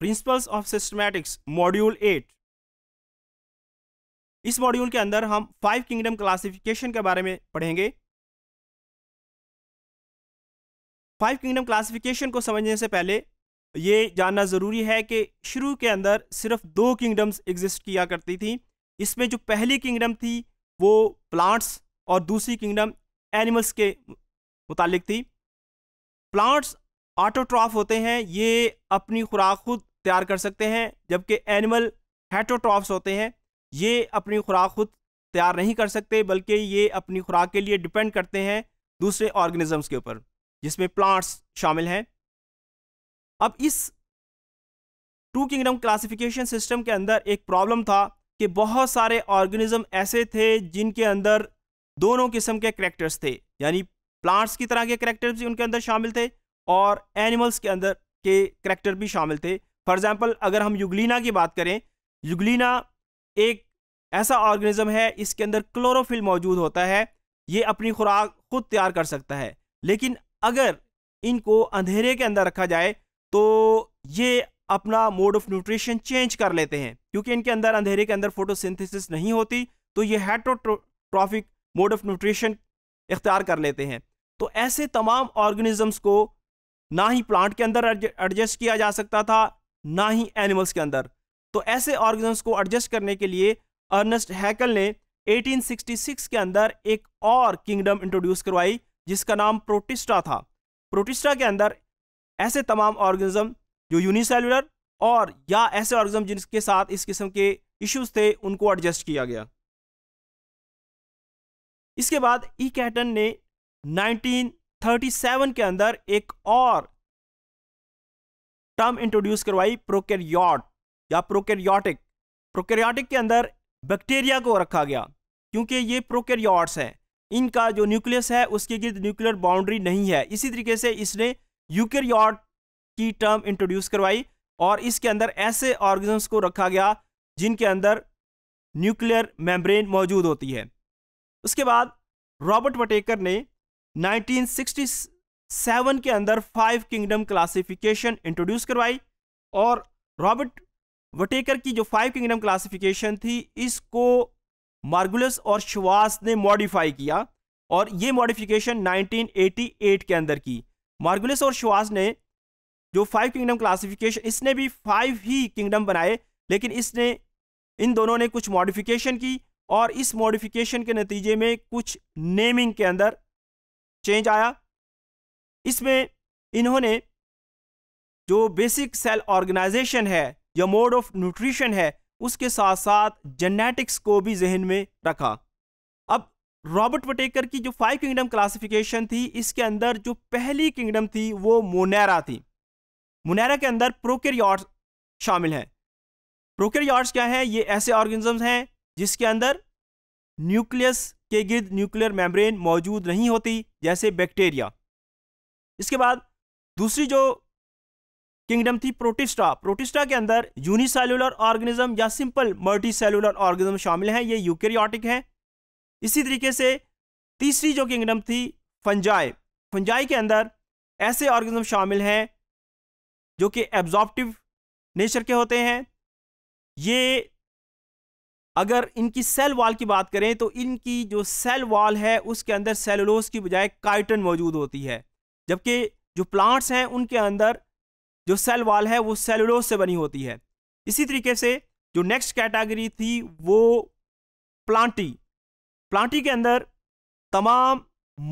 principles of systematics module eight इस module के अंदर हम फाइव किंगडम क्लासिफिकेशन के बारे में पढ़ेंगे फाइव किंगडम क्लासिफिकेशन को समझने से पहले ये जानना ज़रूरी है कि शुरू के अंदर सिर्फ दो किंगडम्स एग्जिस्ट किया करती थी इसमें जो पहली किंगडम थी वो प्लांट्स और दूसरी किंगडम एनिमल्स के मुतालिक थी प्लांट्स ऑटोट्रॉफ होते हैं ये अपनी खुराक खुद इख्तियार कर सकते हैं जबकि एनिमल हेटोट्रॉफ्स होते हैं ये अपनी खुराक खुद तैयार नहीं कर सकते बल्कि ये अपनी खुराक के लिए डिपेंड करते हैं दूसरे ऑर्गेनिजम्स के ऊपर जिसमें प्लांट्स शामिल हैं अब इस टू किंगडम क्लासिफिकेशन सिस्टम के अंदर एक प्रॉब्लम था कि बहुत सारे ऑर्गेनिज्म ऐसे थे जिनके अंदर दोनों किस्म के करेक्टर्स थे यानी प्लांट्स की तरह के करेक्टर्स भी उनके अंदर शामिल थे और एनिमल्स के अंदर के करेक्टर भी शामिल थे फॉर एग्ज़ाम्पल अगर हम युगलिना की बात करें युगलिना एक ऐसा ऑर्गेनिज्म है इसके अंदर क्लोरोफिल मौजूद होता है ये अपनी खुराक खुद तैयार कर सकता है लेकिन अगर इनको अंधेरे के अंदर रखा जाए तो ये अपना मोड ऑफ न्यूट्रिशन चेंज कर लेते हैं क्योंकि इनके अंदर अंधेरे के अंदर फोटोसिंथेसिस नहीं होती तो ये हेटोट्रॉफिक मोड ऑफ न्यूट्रिशन इख्तियार कर लेते हैं तो ऐसे तमाम ऑर्गेनिजम्स को ना ही प्लांट के अंदर एडजस्ट किया जा सकता था ना ही एनिमल्स के अंदर तो ऐसे ऑर्गेजम्स को एडजस्ट करने के लिए अर्नेस्ट हैकल ने 1866 के अंदर एक और किंगडम इंट्रोड्यूस करवाई जिसका नाम प्रोटिस्टा था प्रोटिस्टा के अंदर ऐसे तमाम ऑर्गेनिज्म जो यूनिसेलुलर और या ऐसे ऑर्गेनिज्म जिनके साथ इस किस्म के इश्यूज थे उनको एडजस्ट किया गया इसके बाद ई कैटन ने 1937 के अंदर एक और टर्म इंट्रोड्यूस करवाई प्रोकैरियोट या प्रोकैरियोटिक प्रोकैरियोटिक के अंदर बैक्टीरिया को रखा गया क्योंकि ये प्रोकैरियोट्स हैं इनका जो न्यूक्लियस है उसके गिर्द न्यूक्लियर बाउंड्री नहीं है इसी तरीके से इसने यूकेरियोट की टर्म इंट्रोड्यूस करवाई और इसके अंदर ऐसे ऑर्गेनिम्स को रखा गया जिनके अंदर न्यूक्लियर मेम्ब्रेन मौजूद होती है उसके बाद रॉबर्ट वटेकर ने 1960 सेवन के अंदर फाइव किंगडम क्लासिफिकेशन इंट्रोड्यूस करवाई और रॉबर्ट वटेकर की जो फाइव किंगडम क्लासिफिकेशन थी इसको मार्गुलस और श्वास ने मॉडिफाई किया और ये मॉडिफिकेशन 1988 के अंदर की मार्गुलस और श्वास ने जो फाइव किंगडम क्लासिफिकेशन इसने भी फाइव ही किंगडम बनाए लेकिन इसने इन दोनों ने कुछ मॉडिफिकेशन की और इस मॉडिफिकेशन के नतीजे में कुछ नेमिंग के अंदर चेंज आया इसमें इन्होंने जो बेसिक सेल ऑर्गेनाइजेशन है या मोड ऑफ न्यूट्रिशन है उसके साथ साथ जेनेटिक्स को भी जहन में रखा अब रॉबर्ट वटेकर की जो फाइव किंगडम क्लासिफिकेशन थी इसके अंदर जो पहली किंगडम थी वो मोनेरा थी मोनेरा के अंदर प्रोकेरियॉट्स शामिल हैं प्रोकेरियॉट्स क्या हैं ये ऐसे ऑर्गेनिजम्स हैं जिसके अंदर न्यूक्लियस के गिर्द न्यूक्लियर मेम्ब्रेन मौजूद नहीं होती जैसे बैक्टीरिया इसके बाद दूसरी जो किंगडम थी प्रोटिस्टा प्रोटिस्टा के अंदर यूनिसेलुलर ऑर्गेनिज्म या सिंपल मल्टी सेलुलर ऑर्गेनिज्म शामिल हैं ये यूकेरियोटिक हैं इसी तरीके से तीसरी जो किंगडम थी फंजाई फंजाई के अंदर ऐसे ऑर्गेनिज्म शामिल हैं जो कि एब्जॉर्प्टिव नेचर के होते हैं ये अगर इनकी सेल वॉल की बात करें तो इनकी जो सेल वॉल है उसके अंदर सेलुलोज की बजाय काइटन मौजूद होती है जबकि जो प्लांट्स हैं उनके अंदर जो सेल वाल है वो सेलुलोज से बनी होती है इसी तरीके से जो नेक्स्ट कैटेगरी थी वो प्लांटी प्लांटी के अंदर तमाम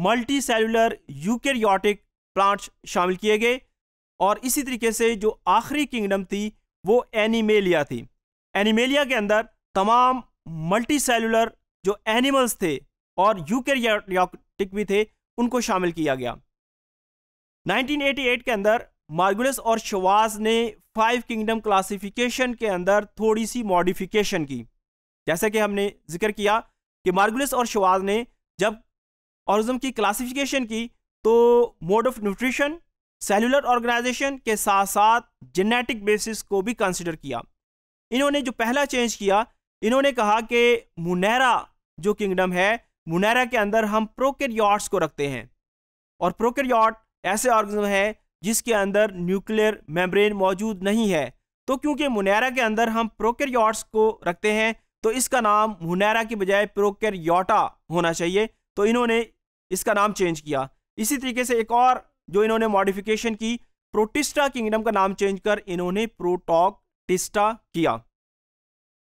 मल्टी सेलुलर यूकेरियोटिक प्लांट्स शामिल किए गए और इसी तरीके से जो आखिरी किंगडम थी वो एनिमेलिया थी एनिमेलिया के अंदर तमाम मल्टी सेलुलर जो एनिमल्स थे और यूकेरियोटिक भी थे उनको शामिल किया गया 1988 के अंदर मार्गुलस और शवाज ने फाइव किंगडम क्लासिफिकेशन के अंदर थोड़ी सी मॉडिफिकेशन की जैसे कि हमने जिक्र किया कि मार्गुलस और शवाज ने जब ऑर्गेनिज्म की क्लासिफिकेशन की तो mode of nutrition cellular organisation के साथ साथ जेनेटिक बेसिस को भी कंसिडर किया इन्होंने जो पहला चेंज किया इन्होंने कहा कि मुनैरा जो किंगडम है मुनैरा के अंदर हम प्रोकेरियॉट्स को रखते हैं और प्रोकेरियॉट ऐसे ऑर्गेनिज्म हैं जिसके अंदर न्यूक्लियर मेम्ब्रेन मौजूद नहीं है तो क्योंकि मुनैरा के अंदर हम प्रोकैरियोट्स को रखते हैं तो इसका नाम मुनैरा की बजाय प्रोकैरियोटा होना चाहिए तो इन्होंने इसका नाम चेंज किया इसी तरीके से एक और जो इन्होंने मॉडिफिकेशन की प्रोटिस्टा किंगडम का नाम चेंज कर इन्होंने टिस्टा किया